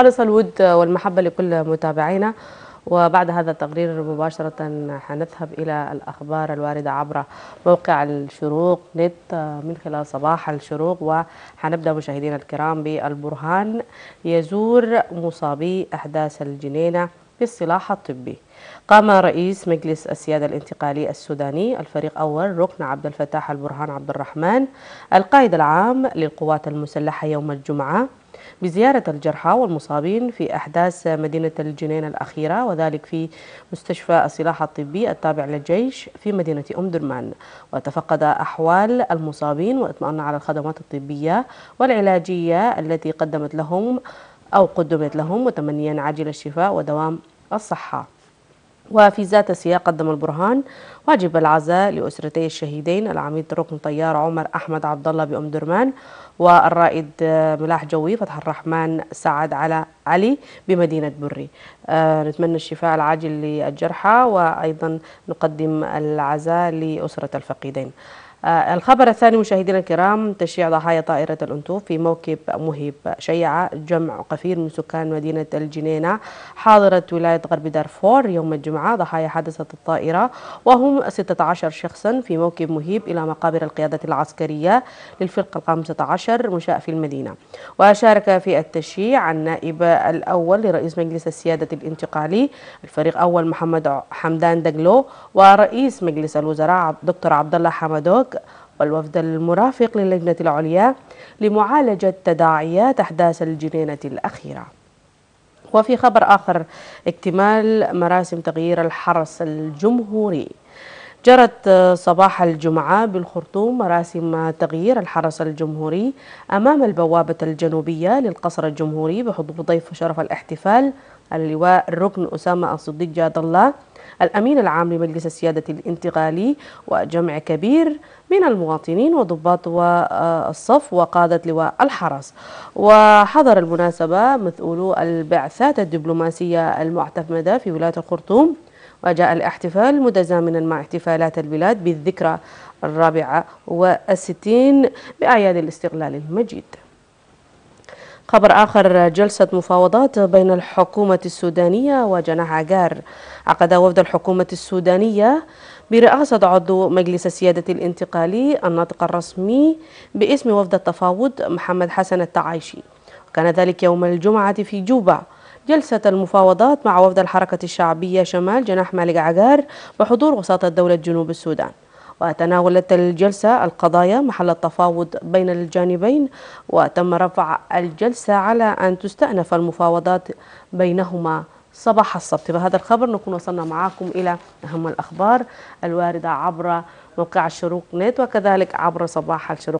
خالص الود والمحبة لكل متابعينا وبعد هذا التقرير مباشرة حنذهب إلى الأخبار الواردة عبر موقع الشروق نت آه، من خلال صباح الشروق وحنبدأ مشاهدينا الكرام بالبرهان يزور مصابي أحداث الجنينة بالسلاح الطبي قام رئيس مجلس السيادة الانتقالي السوداني الفريق أول ركن عبد الفتاح البرهان عبد الرحمن القائد العام للقوات المسلحة يوم الجمعة بزيارة الجرحى والمصابين في أحداث مدينة الجنين الأخيرة وذلك في مستشفى السلاح الطبي التابع للجيش في مدينة أم درمان وتفقد أحوال المصابين واطمأن على الخدمات الطبية والعلاجية التي قدمت لهم أو قدمت لهم متمنيا عاجل الشفاء ودوام الصحة وفي ذات السياق قدم البرهان واجب العزاء لأسرتي الشهيدين العميد ركن طيار عمر أحمد عبد الله بأم درمان والرائد ملاح جوي فتح الرحمن سعد على علي بمدينة بري أه نتمنى الشفاء العاجل للجرحى وأيضا نقدم العزاء لأسرة الفقيدين آه، الخبر الثاني مشاهدينا الكرام تشييع ضحايا طائرة الأنتوف في موكب مهيب شيع جمع قفير من سكان مدينة الجنينة حاضرة ولاية غرب دارفور يوم الجمعة ضحايا حادثة الطائرة وهم 16 شخصا في موكب مهيب إلى مقابر القيادة العسكرية للفرقة الخامسة عشر مشاء في المدينة وشارك في التشييع النائب الأول لرئيس مجلس السيادة الانتقالي الفريق أول محمد حمدان دجلو ورئيس مجلس الوزراء دكتور عبد الله حمدوك التبوك والوفد المرافق للجنة العليا لمعالجة تداعيات أحداث الجنينة الأخيرة وفي خبر آخر اكتمال مراسم تغيير الحرس الجمهوري جرت صباح الجمعة بالخرطوم مراسم تغيير الحرس الجمهوري أمام البوابة الجنوبية للقصر الجمهوري بحضور ضيف شرف الاحتفال اللواء الركن أسامة الصديق جاد الله الأمين العام لمجلس السيادة الانتقالي وجمع كبير من المواطنين وضباط الصف وقادة لواء الحرس وحضر المناسبة مسؤولو البعثات الدبلوماسية المعتمدة في ولاية الخرطوم وجاء الاحتفال متزامنا مع احتفالات البلاد بالذكرى الرابعة والستين بأعياد الاستقلال المجيد خبر آخر جلسة مفاوضات بين الحكومة السودانية وجناح عقار عقد وفد الحكومة السودانية برئاسة عضو مجلس السيادة الانتقالي الناطق الرسمي باسم وفد التفاوض محمد حسن التعايشي وكان ذلك يوم الجمعة في جوبا جلسة المفاوضات مع وفد الحركة الشعبية شمال جناح مالك عقار بحضور وساطة دولة جنوب السودان وتناولت الجلسة القضايا محل التفاوض بين الجانبين وتم رفع الجلسة على أن تستأنف المفاوضات بينهما صباح السبت بهذا الخبر نكون وصلنا معكم إلى أهم الأخبار الواردة عبر موقع الشروق نت وكذلك عبر صباح الشروق